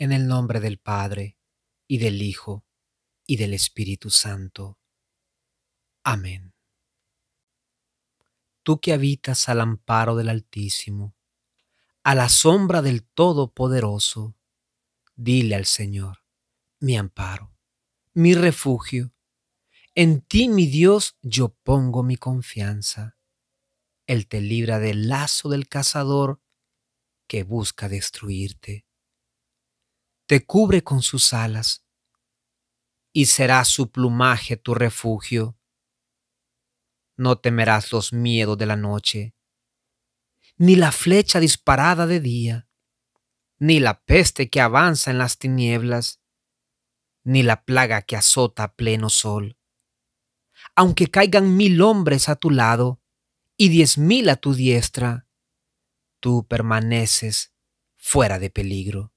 En el nombre del Padre, y del Hijo, y del Espíritu Santo. Amén. Tú que habitas al amparo del Altísimo, a la sombra del Todopoderoso, dile al Señor, mi amparo, mi refugio, en ti, mi Dios, yo pongo mi confianza. Él te libra del lazo del cazador que busca destruirte te cubre con sus alas, y será su plumaje tu refugio. No temerás los miedos de la noche, ni la flecha disparada de día, ni la peste que avanza en las tinieblas, ni la plaga que azota a pleno sol. Aunque caigan mil hombres a tu lado y diez mil a tu diestra, tú permaneces fuera de peligro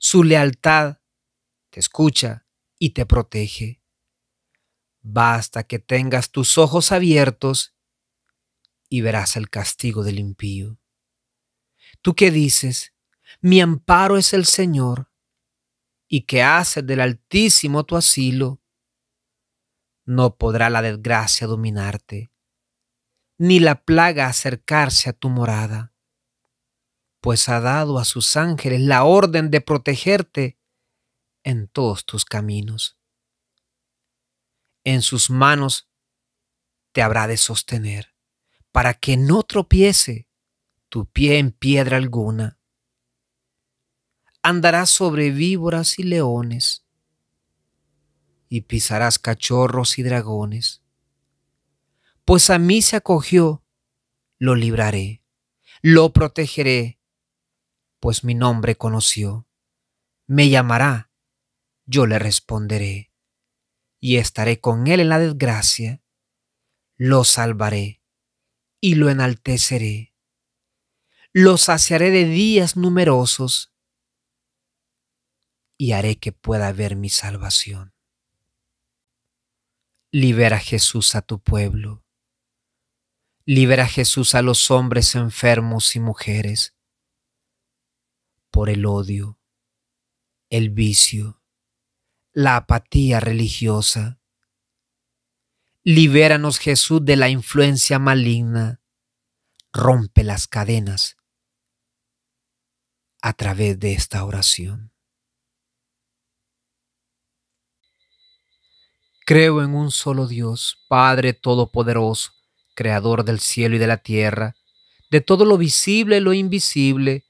su lealtad, te escucha y te protege. Basta que tengas tus ojos abiertos y verás el castigo del impío. Tú que dices, mi amparo es el Señor, y que haces del Altísimo tu asilo, no podrá la desgracia dominarte, ni la plaga acercarse a tu morada pues ha dado a sus ángeles la orden de protegerte en todos tus caminos. En sus manos te habrá de sostener, para que no tropiece tu pie en piedra alguna. Andarás sobre víboras y leones, y pisarás cachorros y dragones. Pues a mí se acogió, lo libraré, lo protegeré pues mi nombre conoció. Me llamará, yo le responderé, y estaré con él en la desgracia, lo salvaré y lo enalteceré. Lo saciaré de días numerosos y haré que pueda ver mi salvación. Libera Jesús a tu pueblo. Libera Jesús a los hombres enfermos y mujeres por el odio, el vicio, la apatía religiosa. Libéranos Jesús de la influencia maligna. Rompe las cadenas a través de esta oración. Creo en un solo Dios, Padre Todopoderoso, Creador del cielo y de la tierra, de todo lo visible y lo invisible,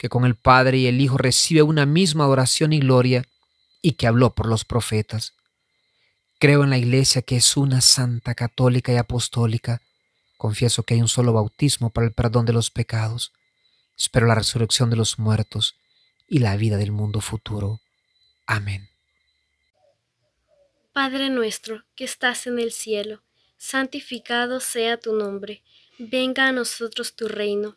que con el Padre y el Hijo recibe una misma adoración y gloria, y que habló por los profetas. Creo en la Iglesia que es una santa, católica y apostólica. Confieso que hay un solo bautismo para el perdón de los pecados. Espero la resurrección de los muertos y la vida del mundo futuro. Amén. Padre nuestro que estás en el cielo, santificado sea tu nombre. Venga a nosotros tu reino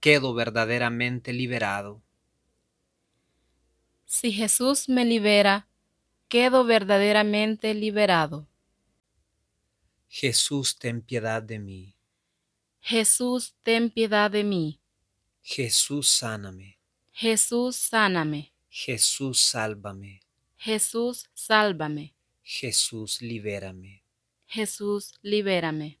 quedo verdaderamente liberado. Si Jesús me libera, quedo verdaderamente liberado. Jesús, ten piedad de mí. Jesús, ten piedad de mí. Jesús, sáname. Jesús, sáname. Jesús, sálvame. Jesús, sálvame. Jesús, libérame. Jesús, libérame.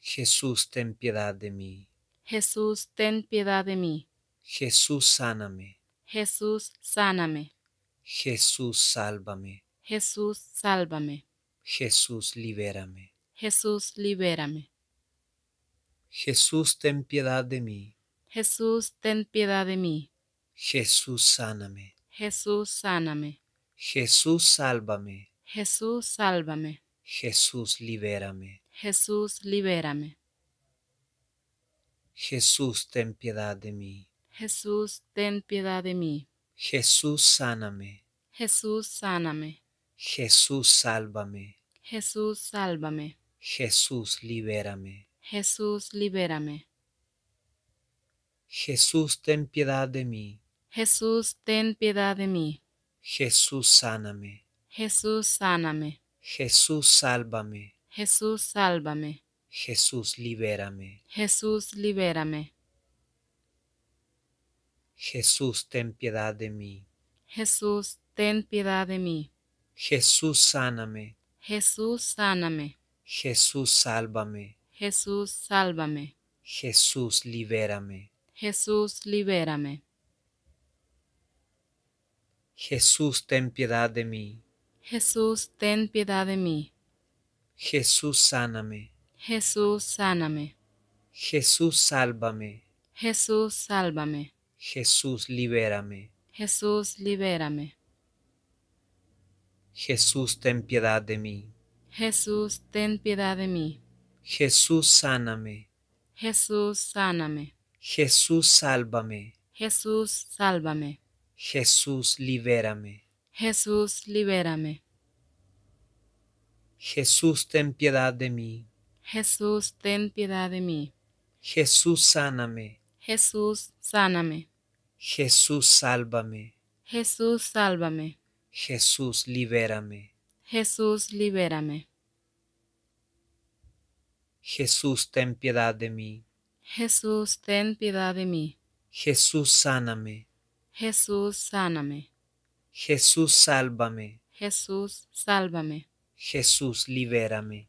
Jesús, ten piedad de mí. Jesús, ten piedad de mí. Jesús, sáname. Jesús, sáname. Jesús, sálvame. Jesús, sálvame. Jesús, libérame. Jesús, libérame. Jesús, ten piedad de mí. Jesús, ten piedad de mí. Jesús, sáname. Jesús, sáname. Jesús, sálvame. Jesús, sálvame. Jesús, libérame. Jesús, libérame. Jesús, ten piedad de mí. Jesús, ten piedad de mí. Jesús, sáname. Jesús, sáname. Jesús, sálvame. Jesús, sálvame. Jesús, libérame. Jesús, libérame. Jesús, ten piedad de mí. Jesús, ten piedad de mí. Jesús, sáname. Jesús, sáname. Jesús, sálvame. Jesús, sálvame. Jesús, libérame. Jesús, libérame. Jesús, ten piedad de mí. Jesús, ten piedad de mí. Jesús, sáname. Jesús, sáname. Jesús, sálvame. Jesús, sálvame. Jesús, libérame. Jesús, libérame. Jesús, ten piedad de mí. Jesús, ten piedad de mí. Jesús, sáname. Jesús, sáname. Jesús, sálvame. Jesús, sálvame. Jesús, libérame. Jesús, libérame. Jesús, ten piedad de mí. Jesús, ten piedad de mí. Jesús, sáname. Jesús, sáname. Jesús, sálvame. Jesús, sálvame. Jesús, libérame. Jesús, libérame. Jesús, ten piedad de mí. Jesús, ten piedad de mí. Jesús, sáname. Jesús, sáname. Jesús, sálvame. Jesús, sálvame. Jesús, libérame. Jesús, libérame. Jesús, ten piedad de mí. Jesús, ten piedad de mí. Jesús, sáname. Jesús, sáname. Jesús, sálvame. Jesús, sálvame. Jesús, libérame.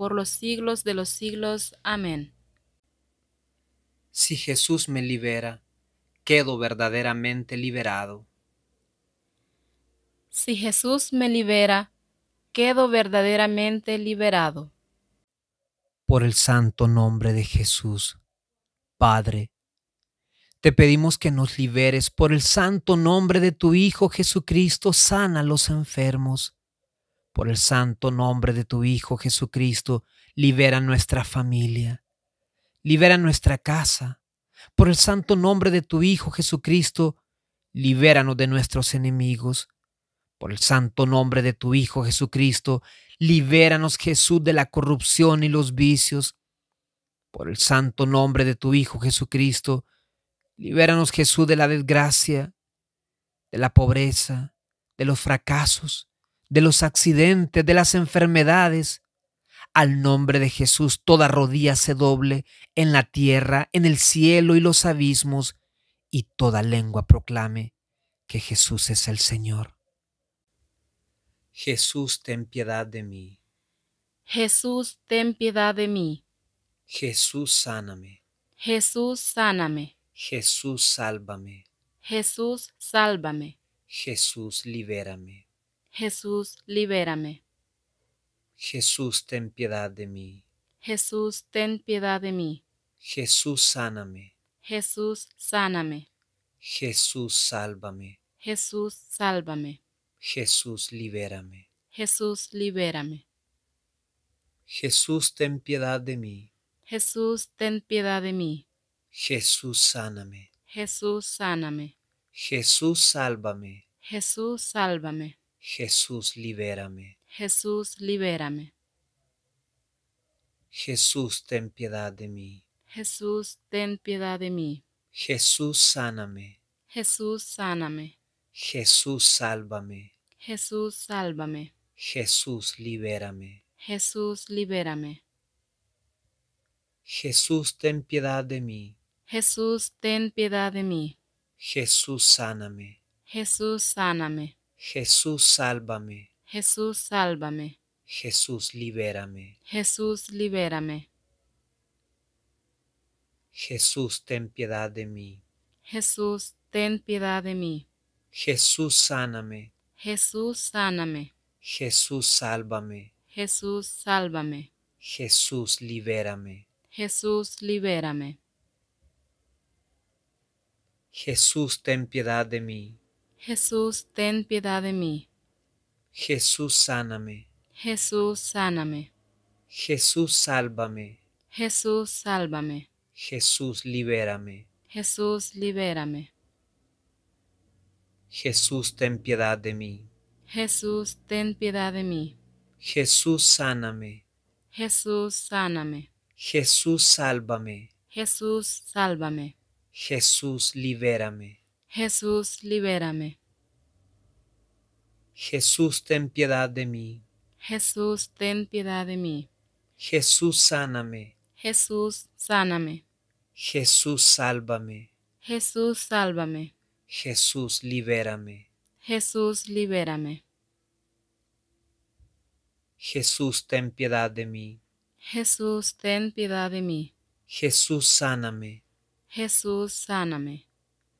por los siglos de los siglos. Amén. Si Jesús me libera, quedo verdaderamente liberado. Si Jesús me libera, quedo verdaderamente liberado. Por el santo nombre de Jesús, Padre, te pedimos que nos liberes por el santo nombre de tu Hijo Jesucristo, sana a los enfermos por el santo nombre de tu Hijo Jesucristo, libera nuestra familia, libera nuestra casa. Por el santo nombre de tu Hijo Jesucristo, libéranos de nuestros enemigos. Por el santo nombre de tu Hijo Jesucristo, libéranos Jesús de la corrupción y los vicios. Por el santo nombre de tu Hijo Jesucristo, libéranos Jesús de la desgracia, de la pobreza, de los fracasos de los accidentes, de las enfermedades. Al nombre de Jesús toda rodilla se doble en la tierra, en el cielo y los abismos, y toda lengua proclame que Jesús es el Señor. Jesús, ten piedad de mí. Jesús, ten piedad de mí. Jesús, sáname. Jesús, sáname. Jesús, sálvame. Jesús, sálvame. Jesús, libérame. Jesús, libérame. Jesús, ten piedad de mí. Jesús, ten piedad de mí. Jesús, sáname. Jesús, sáname. Jesús, sálvame. Jesús, sálvame. Jesús, libérame. Jesús, libérame. Jesús, ten piedad de mí. Jesús, ten piedad de mí. Jesús, sáname. Jesús, sáname. Jesús, sálvame. Jesús, sálvame. Jesús, libérame. Jesús, libérame. Jesús, ten piedad de mí. Jesús, ten piedad de mí. Jesús, sáname. Jesús, sáname. Jesús, sálvame. Jesús, sálvame. Jesús, libérame. Jesús, libérame. Jesús, ten piedad de mí. Jesús, ten piedad de mí. Jesús, sáname. Jesús, sáname. Jesús, sálvame. Jesús, sálvame. Jesús, libérame. Jesús, libérame. Jesús, ten piedad de mí. Jesús, ten piedad de mí. Jesús, sáname. Jesús, sáname. Jesús, sálvame. Jesús, sálvame. Jesús, libérame. Jesús, libérame. Jesús, ten piedad de mí. Jesús, ten piedad de mí. Jesús, sáname. Jesús, sáname. Jesús, sálvame. Jesús, sálvame. Jesús, libérame. Jesús, libérame. Jesús, ten piedad de mí. Jesús, ten piedad de mí. Jesús, sáname. Jesús, sáname. Jesús, sálvame. Jesús, sálvame. Jesús, libérame. Jesús, libérame. Jesús, ten piedad de mí. Jesús, ten piedad de mí. Jesús, sáname. Jesús, sáname. Jesús, sálvame. Jesús, sálvame. Jesús, libérame. Jesús, libérame. Jesús, ten piedad de mí. Jesús, ten piedad de mí. Jesús, sáname. Jesús, sáname.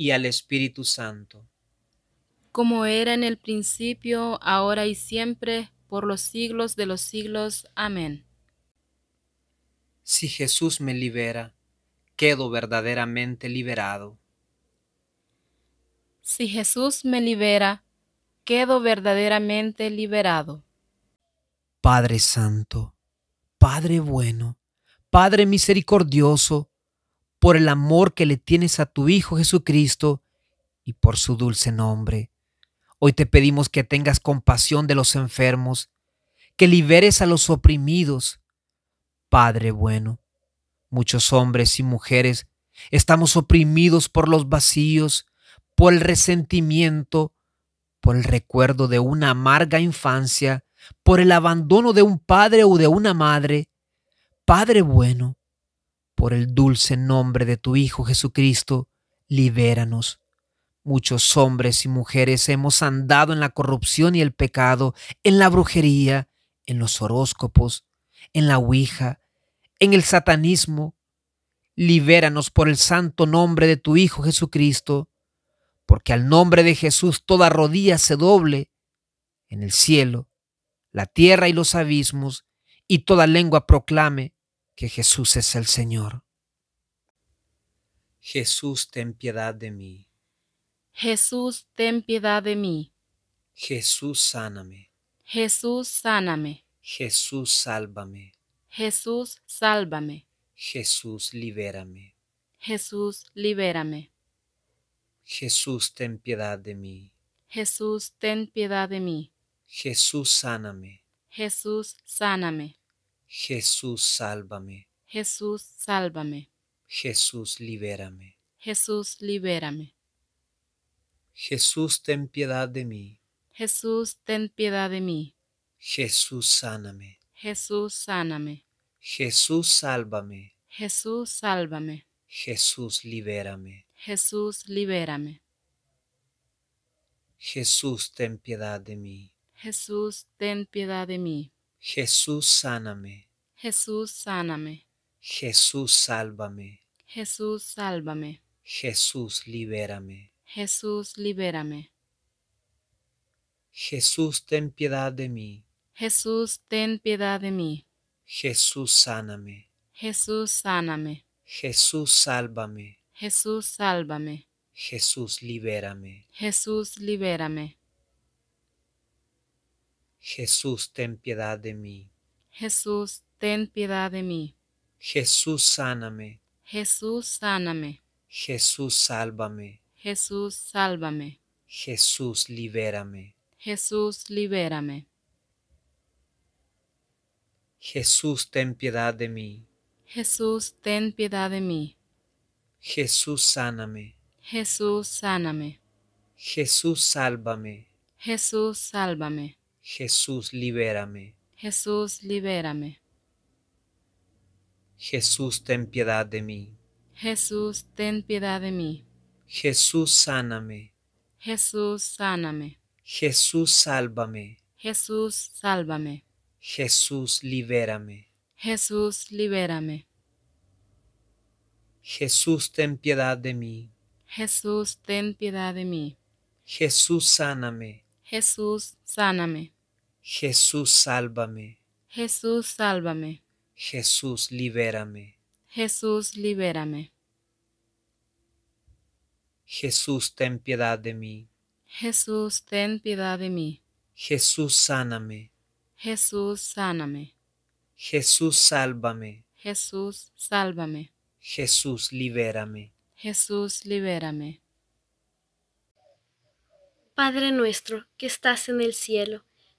y al Espíritu Santo. Como era en el principio, ahora y siempre, por los siglos de los siglos. Amén. Si Jesús me libera, quedo verdaderamente liberado. Si Jesús me libera, quedo verdaderamente liberado. Padre Santo, Padre bueno, Padre misericordioso, por el amor que le tienes a tu Hijo Jesucristo y por su dulce nombre. Hoy te pedimos que tengas compasión de los enfermos, que liberes a los oprimidos. Padre bueno, muchos hombres y mujeres estamos oprimidos por los vacíos, por el resentimiento, por el recuerdo de una amarga infancia, por el abandono de un padre o de una madre. Padre bueno, por el dulce nombre de tu Hijo Jesucristo, libéranos. Muchos hombres y mujeres hemos andado en la corrupción y el pecado, en la brujería, en los horóscopos, en la Ouija, en el satanismo. Libéranos por el santo nombre de tu Hijo Jesucristo, porque al nombre de Jesús toda rodilla se doble en el cielo, la tierra y los abismos, y toda lengua proclame que Jesús es el Señor. Jesús, ten piedad de mí. Jesús, ten piedad de mí. Jesús, sáname. Jesús, sáname. Jesús, sálvame. Jesús, sálvame. Jesús, libérame. Jesús, libérame. Jesús, ten piedad de mí. Jesús, ten piedad de mí. Jesús, sáname. Jesús, sáname. Jesús, sálvame. Jesús, sálvame. Jesús, libérame. Jesús, libérame. Jesús, ten piedad de mí. Jesús, ten piedad de mí. Jesús, sáname. Jesús, sáname. Jesús, sálvame. Jesús, sálvame. Jesús, libérame. Jesús, libérame. Jesús, ten piedad de mí. Jesús, ten piedad de mí. Jesús sáname. Jesús sáname. Jesús sálvame. Jesús sálvame. Jesús libérame. Jesús libérame. Jesús ten piedad de mí. Jesús ten piedad de mí. Jesús sáname. Jesús sáname. Jesús sálvame. Jesús sálvame. Jesús libérame. Jesús libérame. Jesús, ten piedad de mí. Jesús, ten piedad de mí. Jesús, sáname. Jesús, sáname. Jesús, sálvame. Jesús, sálvame. Jesús, libérame. Jesús, libérame. Jesús, ten piedad de mí. Jesús, ten piedad de mí. Jesús, sáname. Jesús, sáname. Jesús, sálvame. Jesús, sálvame. Jesús, libérame. Jesús, libérame. Jesús, ten piedad de mí. Jesús, ten piedad de mí. Jesús, sáname. Jesús, sáname. Jesús, sálvame. Jesús, sálvame. Jesús, libérame. Jesús, libérame. Jesús, ten piedad de mí. Jesús, ten piedad de mí. Jesús, sáname. Jesús, sáname. Jesús, sálvame. Jesús, sálvame. Jesús, libérame. Jesús, libérame. Jesús, ten piedad de mí. Jesús, ten piedad de mí. Jesús, sáname. Jesús, sáname. Jesús, sálvame. Jesús, sálvame. Jesús, libérame. Jesús, libérame. Padre nuestro que estás en el cielo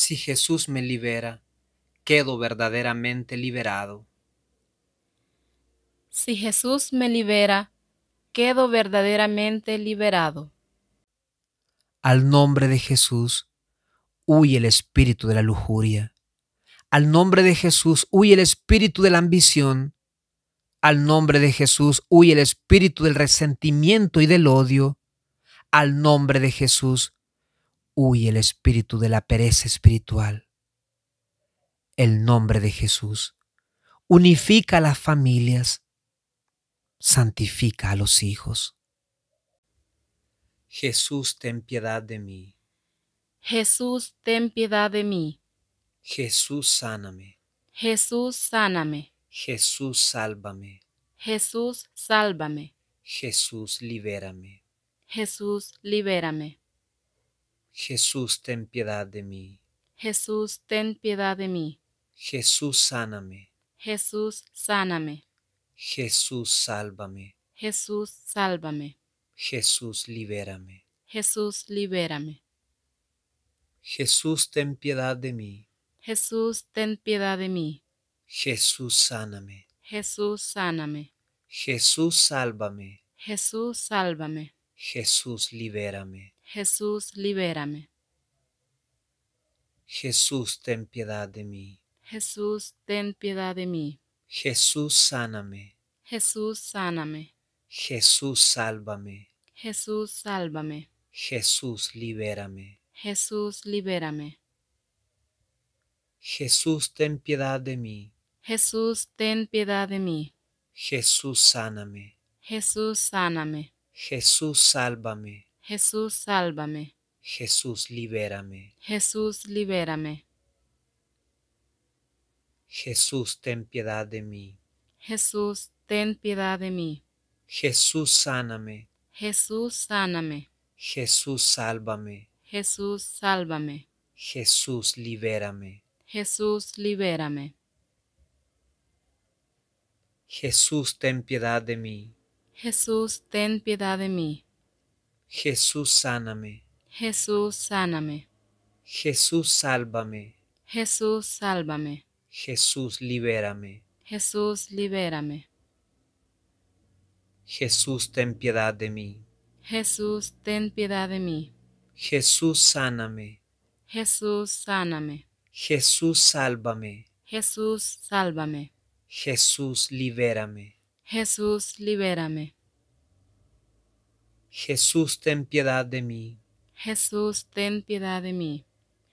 si Jesús me libera, quedo verdaderamente liberado. Si Jesús me libera, quedo verdaderamente liberado. Al nombre de Jesús, huye el espíritu de la lujuria. Al nombre de Jesús, huye el espíritu de la ambición. Al nombre de Jesús, huye el espíritu del resentimiento y del odio. Al nombre de Jesús, huye el espíritu de la pereza espiritual. El nombre de Jesús unifica a las familias, santifica a los hijos. Jesús, ten piedad de mí. Jesús, ten piedad de mí. Jesús, sáname. Jesús, sáname. Jesús, sálvame. Jesús, sálvame. Jesús, libérame. Jesús, libérame. Jesús, ten piedad de mí. Jesús, ten piedad de mí. Jesús, sáname. Jesús, sáname. Jesús, sálvame. Jesús, sálvame. Jesús, libérame. Jesús, libérame. Jesús, ten piedad de mí. Jesús, ten piedad de mí. Jesús, sáname. Jesús, sáname. Jesús, sálvame. Jesús, sálvame. Jesús, libérame. Jesús, libérame. Jesús, ten piedad de mí. Jesús, ten piedad de mí. Jesús, sáname. Jesús, sáname. Jesús, sálvame. Jesús, sálvame. Jesús, libérame. Jesús, libérame. Jesús, ten piedad de mí. Jesús, ten piedad de mí. Jesús, sáname. Jesús, sáname. Jesús, sálvame. Jesús, sálvame. Jesús, libérame. Jesús, libérame. Jesús, ten piedad de mí. Jesús, ten piedad de mí. Jesús, sáname. Jesús, sáname. Jesús, sálvame. Jesús, sálvame. Jesús, libérame. Jesús, libérame. Jesús, ten piedad de mí. Jesús, ten piedad de mí. Jesús sáname. Jesús sáname. Jesús sálvame. Jesús sálvame. Jesús libérame. Jesús libérame. Jesús ten piedad de mí. Jesús ten piedad de mí. Jesús sáname. Jesús sáname. Jesús sálvame. Jesús sálvame. Jesús libérame. Jesús libérame. Jesús, ten piedad de mí. Jesús, ten piedad de mí.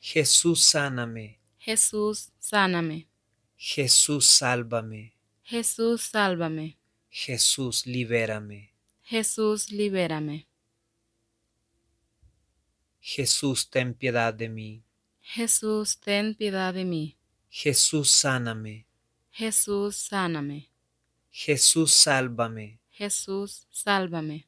Jesús, sáname. Jesús, sáname. Jesús, sálvame. Jesús, sálvame. Jesús, libérame. Jesús, libérame. Jesús, ten piedad de mí. Jesús, ten piedad de mí. Jesús, sáname. Jesús, sáname. Jesús, sálvame. Jesús, sálvame.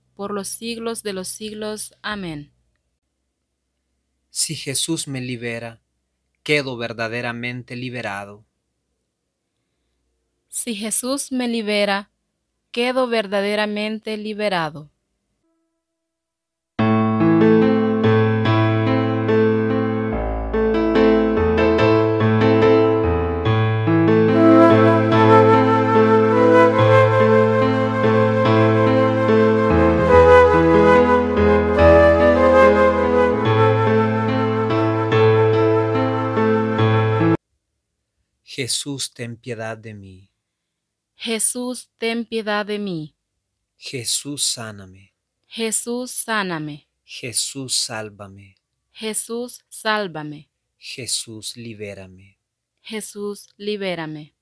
por los siglos de los siglos. Amén. Si Jesús me libera, quedo verdaderamente liberado. Si Jesús me libera, quedo verdaderamente liberado. Jesús, ten piedad de mí. Jesús, ten piedad de mí. Jesús, sáname. Jesús, sáname. Jesús, sálvame. Jesús, sálvame. Jesús, libérame. Jesús, libérame.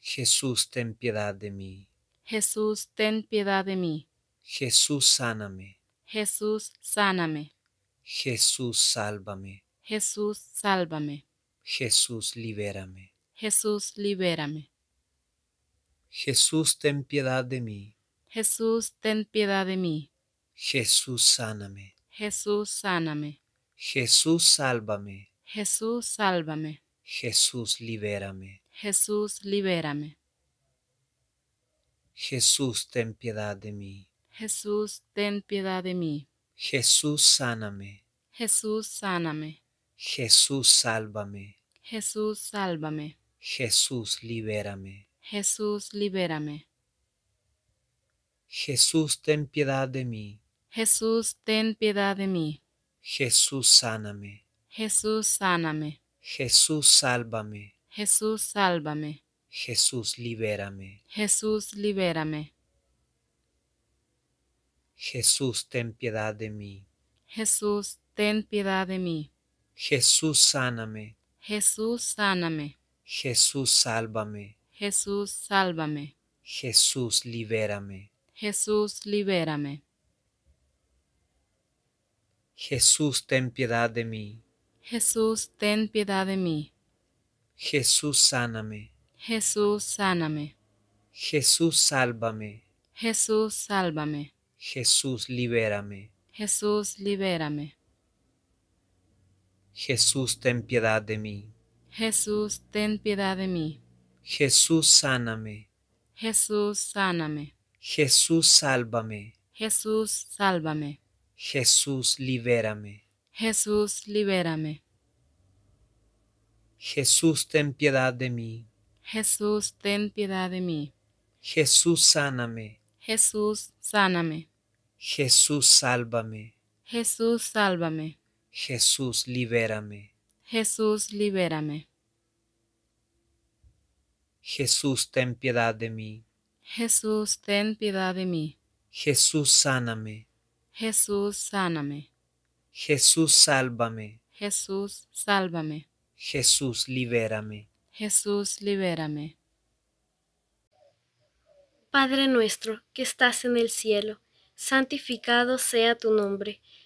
Jesús, ten piedad de mí. Jesús, ten piedad de mí. Jesús, sáname. Jesús, sáname. Jesús, sálvame. Jesús, sálvame. Jesús, libérame. Jesús, libérame. Jesús, ten piedad de mí. Jesús, ten piedad de mí. Jesús, sáname. Jesús, sáname. Jesús, sálvame. Jesús, sálvame. Jesús, libérame. Jesús, libérame. Jesús, ten piedad de mí. Jesús, ten piedad de mí. Jesús, sáname. Jesús, sáname. Jesús, sálvame. Jesús, sálvame. Jesús, libérame. Jesús, libérame. Jesús, ten piedad de mí. Jesús, ten piedad de mí. Jesús, sáname. Jesús, sáname. Jesús, sálvame. Jesús, sálvame. Jesús, libérame. Jesús, libérame. Jesús, ten piedad de mí. Jesús, ten piedad de mí. Jesús sáname. Jesús sáname. Jesús sálvame. Jesús sálvame. Jesús libérame. Jesús libérame. Jesús ten piedad de mí. Jesús ten piedad de mí. Jesús sáname. Jesús sáname. Jesús sálvame. Jesús sálvame. Jesús libérame. Jesús libérame. Jesús, ten piedad de mí. Jesús, ten piedad de mí. Jesús, sáname. Jesús, sáname. Jesús, sálvame. Jesús, sálvame. Jesús, libérame. Jesús, libérame. Jesús, ten piedad de mí. Jesús, ten piedad de mí. Jesús, sáname. Jesús, sáname. Jesús, sálvame. Jesús, sálvame. Jesús, libérame. Jesús, libérame. Jesús, ten piedad de mí. Jesús, ten piedad de mí. Jesús, sáname. Jesús, sáname. Jesús, sálvame. Jesús, sálvame. Jesús, libérame. Jesús, libérame. Padre nuestro, que estás en el cielo, santificado sea tu nombre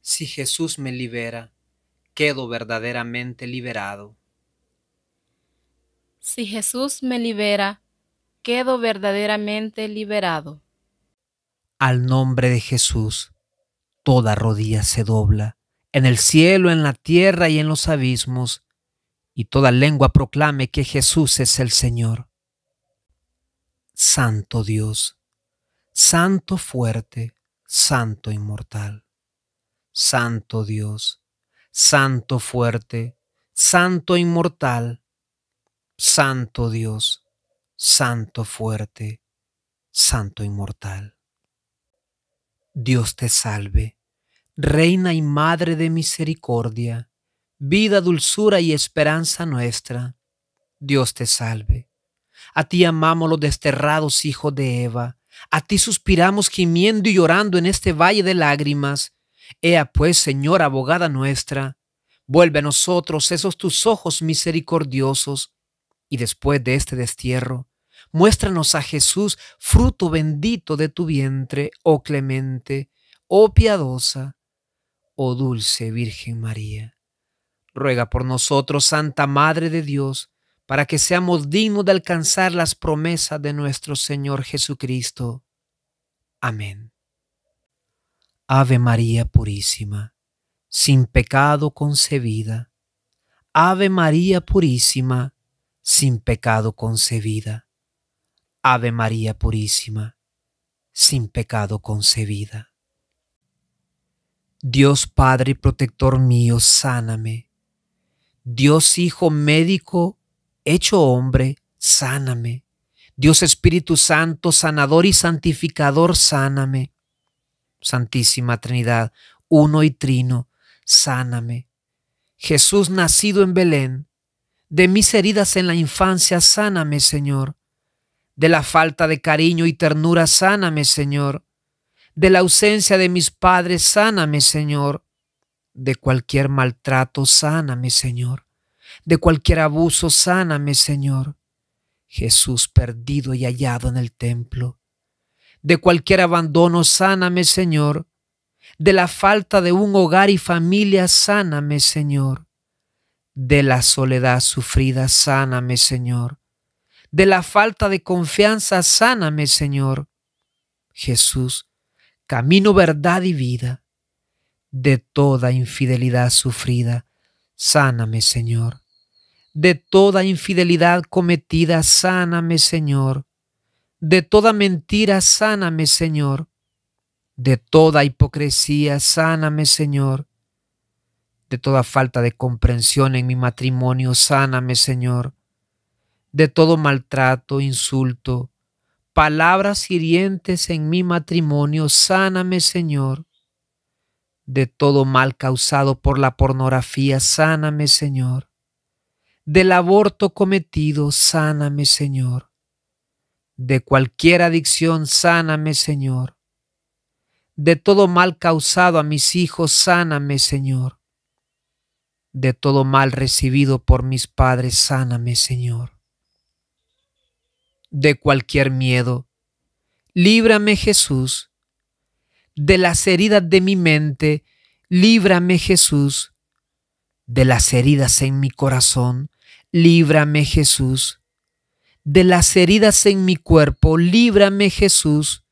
si Jesús me libera, quedo verdaderamente liberado. Si Jesús me libera, quedo verdaderamente liberado. Al nombre de Jesús, toda rodilla se dobla, en el cielo, en la tierra y en los abismos, y toda lengua proclame que Jesús es el Señor. Santo Dios, Santo fuerte, Santo inmortal. Santo Dios, Santo fuerte, Santo inmortal, Santo Dios, Santo fuerte, Santo inmortal. Dios te salve, Reina y Madre de misericordia, vida, dulzura y esperanza nuestra. Dios te salve. A ti amamos los desterrados hijos de Eva, a ti suspiramos gimiendo y llorando en este valle de lágrimas Ea pues, Señor, abogada nuestra, vuelve a nosotros esos tus ojos misericordiosos, y después de este destierro, muéstranos a Jesús, fruto bendito de tu vientre, oh clemente, oh piadosa, oh dulce Virgen María. Ruega por nosotros, Santa Madre de Dios, para que seamos dignos de alcanzar las promesas de nuestro Señor Jesucristo. Amén. Ave María Purísima, sin pecado concebida. Ave María Purísima, sin pecado concebida. Ave María Purísima, sin pecado concebida. Dios Padre y protector mío, sáname. Dios Hijo médico, hecho hombre, sáname. Dios Espíritu Santo, sanador y santificador, sáname. Santísima Trinidad, uno y trino, sáname. Jesús nacido en Belén, de mis heridas en la infancia, sáname, Señor. De la falta de cariño y ternura, sáname, Señor. De la ausencia de mis padres, sáname, Señor. De cualquier maltrato, sáname, Señor. De cualquier abuso, sáname, Señor. Jesús perdido y hallado en el templo, de cualquier abandono, sáname, Señor. De la falta de un hogar y familia, sáname, Señor. De la soledad sufrida, sáname, Señor. De la falta de confianza, sáname, Señor. Jesús, camino, verdad y vida. De toda infidelidad sufrida, sáname, Señor. De toda infidelidad cometida, sáname, Señor de toda mentira sáname, Señor. De toda hipocresía sáname, Señor. De toda falta de comprensión en mi matrimonio sáname, Señor. De todo maltrato, insulto, palabras hirientes en mi matrimonio sáname, Señor. De todo mal causado por la pornografía sáname, Señor. Del aborto cometido sáname, Señor de cualquier adicción, sáname, Señor. De todo mal causado a mis hijos, sáname, Señor. De todo mal recibido por mis padres, sáname, Señor. De cualquier miedo, líbrame, Jesús. De las heridas de mi mente, líbrame, Jesús. De las heridas en mi corazón, líbrame, Jesús de las heridas en mi cuerpo. Líbrame, Jesús,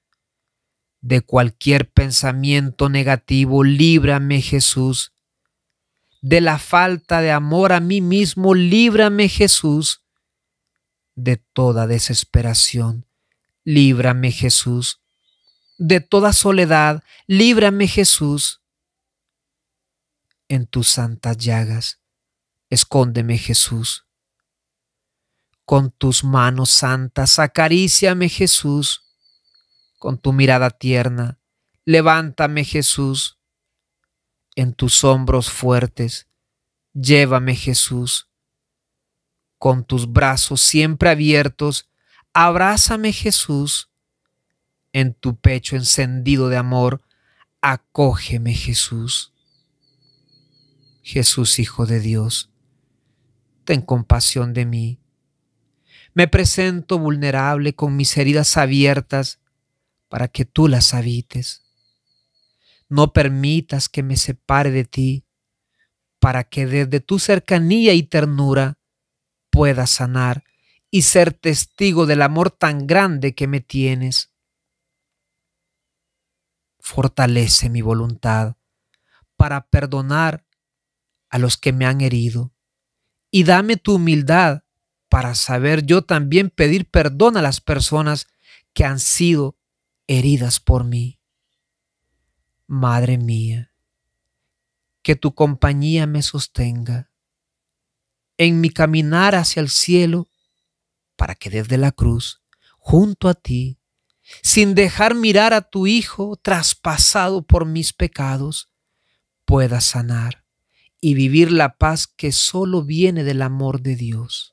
de cualquier pensamiento negativo. Líbrame, Jesús, de la falta de amor a mí mismo. Líbrame, Jesús, de toda desesperación. Líbrame, Jesús, de toda soledad. Líbrame, Jesús, en tus santas llagas. Escóndeme, Jesús con tus manos santas, acaríciame Jesús. Con tu mirada tierna, levántame Jesús. En tus hombros fuertes, llévame Jesús. Con tus brazos siempre abiertos, abrázame Jesús. En tu pecho encendido de amor, acógeme Jesús. Jesús Hijo de Dios, ten compasión de mí me presento vulnerable con mis heridas abiertas para que tú las habites. No permitas que me separe de ti para que desde tu cercanía y ternura pueda sanar y ser testigo del amor tan grande que me tienes. Fortalece mi voluntad para perdonar a los que me han herido y dame tu humildad para saber yo también pedir perdón a las personas que han sido heridas por mí. Madre mía, que tu compañía me sostenga en mi caminar hacia el cielo, para que desde la cruz, junto a ti, sin dejar mirar a tu Hijo traspasado por mis pecados, pueda sanar y vivir la paz que solo viene del amor de Dios.